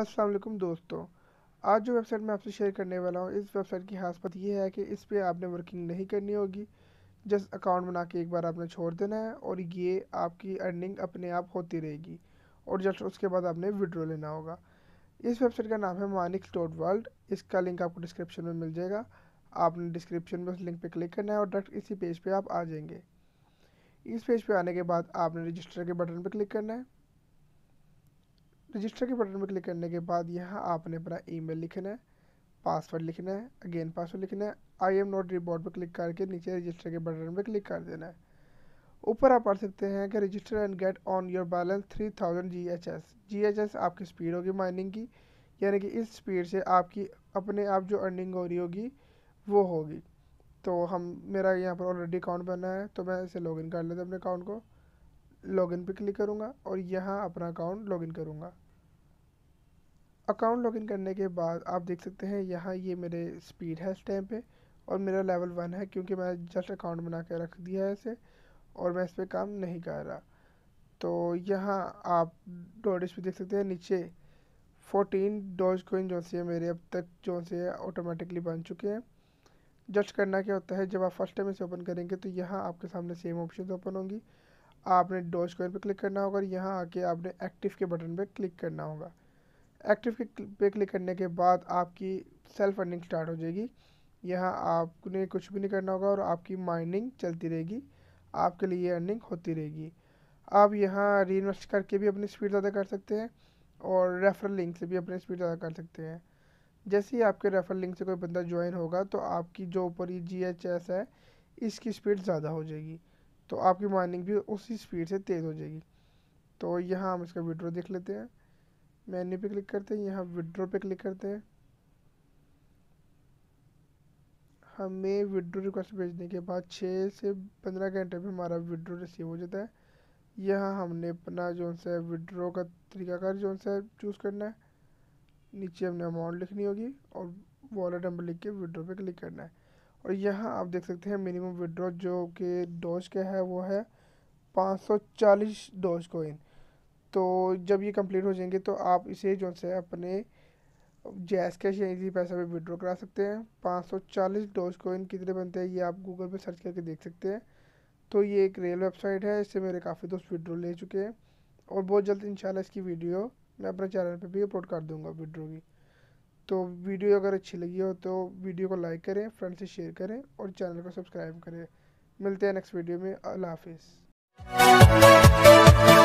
अस्सलाम वालेकुम दोस्तों आज जो वेबसाइट मैं आपसे शेयर करने वाला हूँ इस वेबसाइट की खास बात यह है कि इस पर आपने वर्किंग नहीं करनी होगी जस्ट अकाउंट बना के एक बार आपने छोड़ देना है और ये आपकी अर्निंग अपने आप होती रहेगी और जस्ट उसके बाद आपने विड्रो लेना होगा इस वेबसाइट का नाम है मानिक्स डॉट वर्ल्ड इसका लिंक आपको डिस्क्रिप्शन में मिल जाएगा आपने डिस्क्रिप्शन में उस लिंक पर क्लिक करना है और डायरेक्ट इसी पेज पर पे आप आ जाएंगे इस पेज पे आने के बाद आपने रजिस्टर के बटन पर क्लिक करना है रजिस्टर के बटन पर क्लिक करने के बाद यहाँ आपने अपना ईमेल लिखना है पासवर्ड लिखना है अगेन पासवर्ड लिखना है आई एम नॉट रिबॉर्ड पर क्लिक करके नीचे रजिस्टर के बटन पर क्लिक कर देना है ऊपर आप पढ़ सकते हैं कि register and get on your balance three thousand G H S G H S आपकी स्पीड होगी माइनिंग की यानी कि इस स्पीड से आपकी अपने आप जो अर्निंग हो रही होगी वो होगी तो हम मेरा यहाँ पर ऑलरेडी अकाउंट बना है तो मैं इसे लॉगिन कर लेता अपने अकाउंट को लॉगिन पे क्लिक करूँगा और यहाँ अपना अकाउंट लॉगिन करूँगा अकाउंट लॉगिन करने के बाद आप देख सकते हैं यहाँ ये मेरे स्पीड है इस टाइम पे और मेरा लेवल वन है क्योंकि मैं जस्ट अकाउंट बना के रख दिया है इसे और मैं इस पर काम नहीं कर रहा तो यहाँ आप डॉडिस भी देख सकते हैं नीचे फोर्टीन डॉज कोइन जो से मेरे अब तक जो से ऑटोमेटिकली बन चुके हैं जस्ट करना क्या होता है जब आप फर्स्ट टाइम इसे ओपन करेंगे तो यहाँ आपके सामने सेम ऑप्शन ओपन होंगी आपने डॉज कोइन पर क्लिक करना होगा और यहाँ आके आपने एक्टिव के बटन पर क्लिक करना होगा एक्टिव पे क्लिक करने के बाद आपकी सेल्फ अर्निंग स्टार्ट हो जाएगी यहाँ आपने कुछ भी नहीं करना होगा और आपकी माइनिंग चलती रहेगी आपके लिए अर्निंग होती रहेगी आप यहाँ री करके भी अपनी स्पीड ज़्यादा कर सकते हैं और रेफरल लिंक से भी अपनी स्पीड ज़्यादा कर सकते हैं जैसे ही आपके रेफरल लिंक से कोई बंदा ज्वाइन होगा तो आपकी जो ऊपर ये जी एच एस है इसकी स्पीड ज़्यादा हो जाएगी तो आपकी माइनिंग भी उसी स्पीड से तेज़ हो जाएगी तो यहाँ हम इसका वीडियो देख लेते हैं मेन्यू पे क्लिक करते हैं यहाँ विड्रो पे क्लिक करते हैं हमें विड्रो रिक्वेस्ट भेजने के बाद छः से पंद्रह घंटे में हमारा विड्रो रिसीव हो जाता है यहाँ हमने अपना जो है विड्रो का तरीकाकार जो है चूज़ करना है नीचे हमने अमाउंट लिखनी होगी और वॉलेट नंबर लिख के विड्रो पे क्लिक करना है और यहाँ आप देख सकते हैं मिनिमम विड्रो जो कि डोज का है वो है पाँच सौ चालीस डोज कोइन तो जब ये कंप्लीट हो जाएंगे तो आप इसे जो है अपने जैस कैश या इसी पैसा पर विड्रॉ करा सकते हैं 540 डोज कोइन कितने बनते हैं ये आप गूगल पर सर्च करके देख सकते हैं तो ये एक रियल वेबसाइट है इससे मेरे काफ़ी दोस्त विड्रॉ ले चुके हैं और बहुत जल्द इंशाल्लाह इसकी वीडियो मैं अपने चैनल पे भी अपलोड कर दूंगा विड्रो की तो वीडियो अगर अच्छी लगी हो तो वीडियो को लाइक करें फ्रेंड से शेयर करें और चैनल को सब्सक्राइब करें मिलते हैं नेक्स्ट वीडियो में अल्लाह हाफिज़